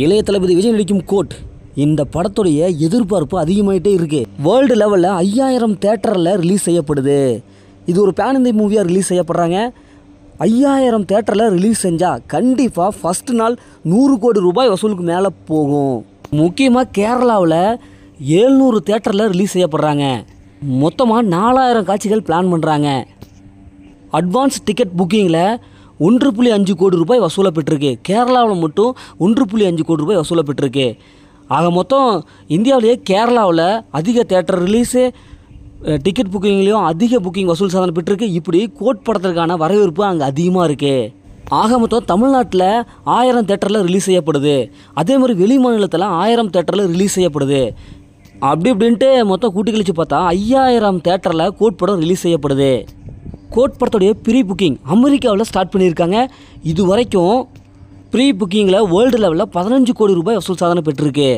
இளைய தளபதி விஜய் நடிக்கும் கோட் இந்த படத்துடைய எதிர்பார்ப்பு அதிகமாயிட்டே இருக்குது வேர்ல்டு லெவலில் ஐயாயிரம் தேட்டரில் ரிலீஸ் செய்யப்படுது இது ஒரு பேன் இந்திய மூவியாக ரிலீஸ் செய்யப்படுறாங்க ஐயாயிரம் தேட்டரில் ரிலீஸ் செஞ்சால் கண்டிப்பாக ஃபஸ்ட்டு நாள் நூறு கோடி ரூபாய் வசூலுக்கு மேலே போகும் முக்கியமாக கேரளாவில் ஏழ்நூறு தேட்டரில் ரிலீஸ் செய்யப்படுறாங்க மொத்தமாக நாலாயிரம் காட்சிகள் பிளான் பண்ணுறாங்க அட்வான்ஸ் டிக்கெட் புக்கிங்கில் ஒன்று புள்ளி அஞ்சு கோடி ரூபாய் வசூலை கேரளாவில் மட்டும் ஒன்று புள்ளி அஞ்சு கோடி ரூபாய் வசூலப்பட்டிருக்கு பெற்றிருக்கு ஆக மொத்தம் இந்தியாவிலேயே கேரளாவில் அதிக தேட்டர் ரிலீஸு டிக்கெட் புக்கிங்லேயும் அதிக புக்கிங் வசூல் சாதனை பெற்றிருக்கு இப்படி கோட் படத்திற்கான வரவேற்பு அங்கே அதிகமாக இருக்குது ஆக மொத்தம் தமிழ்நாட்டில் ஆயிரம் தேட்டரில் ரிலீஸ் செய்யப்படுது அதே மாதிரி வெளி மாநிலத்தில் ஆயிரம் தேட்டரில் ரிலீஸ் செய்யப்படுது அப்படி இப்படின்ட்டு மொத்தம் கூட்டி கழிச்சு பார்த்தா ஐயாயிரம் தேட்டரில் கோட் படம் ரிலீஸ் செய்யப்படுது கோட் படத்துடைய ப்ரீ புக்கிங் அமெரிக்காவில் ஸ்டார்ட் பண்ணியிருக்காங்க இது வரைக்கும் ப்ரீ புக்கிங்கில் வேர்ல்டு லெவலில் பதினஞ்சு கோடி ரூபாய் வசூல் சாதனை பெற்றிருக்கு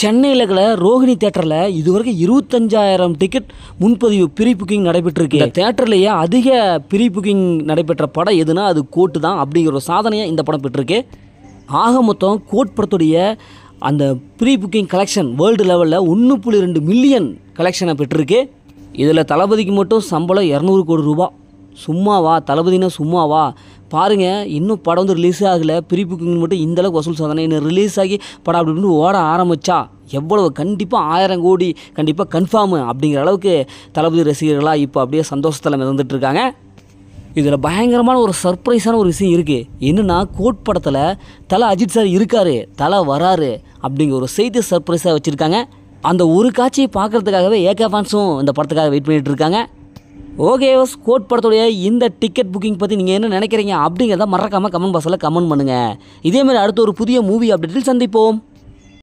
சென்னையில் இருக்கிற ரோஹிணி தேட்டரில் இதுவரைக்கும் இருபத்தஞ்சாயிரம் டிக்கெட் முன்பதிவு ப்ரீ புக்கிங் நடைபெற்றிருக்கு இந்த தேட்டர்லேயே அதிக ப்ரீ புக்கிங் நடைபெற்ற படம் எதுனா அது கோட்டு தான் அப்படிங்கிற ஒரு சாதனையை இந்த படம் பெற்றிருக்கு ஆக மொத்தம் கோட் படத்துடைய அந்த ப்ரீ புக்கிங் கலெக்ஷன் வேர்ல்டு லெவலில் ஒன்று புள்ளி ரெண்டு மில்லியன் கலெக்ஷனை பெற்றிருக்கு இதில் தளபதிக்கு மட்டும் சம்பளம் இரநூறு கோடி ரூபா சும்மாவா தளபதினா சும்மாவா பாருங்கள் இன்னும் படம் வந்து ரிலீஸ் ஆகலை பிரிப்புக்குங்க மட்டும் இந்தளவுக்கு வசூல் சாதனை இன்னும் ரிலீஸ் ஆகி படம் அப்படின்னு ஓட ஆரம்பித்தா எவ்வளவு கண்டிப்பாக ஆயிரம் கோடி கண்டிப்பாக கன்ஃபார்மு அப்படிங்கிற அளவுக்கு தளபதி ரசிகர்களாக இப்போ அப்படியே சந்தோஷத்தில் மிதந்துட்டுருக்காங்க இதில் பயங்கரமான ஒரு சர்ப்ரைஸான ஒரு விஷயம் இருக்குது என்னென்னா கோட் படத்தில் தலை அஜித் சார் இருக்கார் தலை வராரு அப்படிங்கிற ஒரு செய்தி சர்ப்ரைஸாக வச்சுருக்காங்க அந்த ஒரு காட்சியை பார்க்குறதுக்காகவே ஏகே ஃபேன்ஸும் இந்த படத்துக்காக வெயிட் பண்ணிகிட்டு இருக்காங்க ஓஸ் கோட் படத்துடைய இந்த டிக்கெட் புக்கிங் பற்றி நீங்கள் என்ன நினைக்கிறீங்க அப்படிங்கிறத மறக்காமல் கமெண்ட் பாக்ஸில் கமெண்ட் பண்ணுங்கள் இதேமாதிரி அடுத்த ஒரு புதிய மூவி அப்டேட்டில் சந்திப்போம்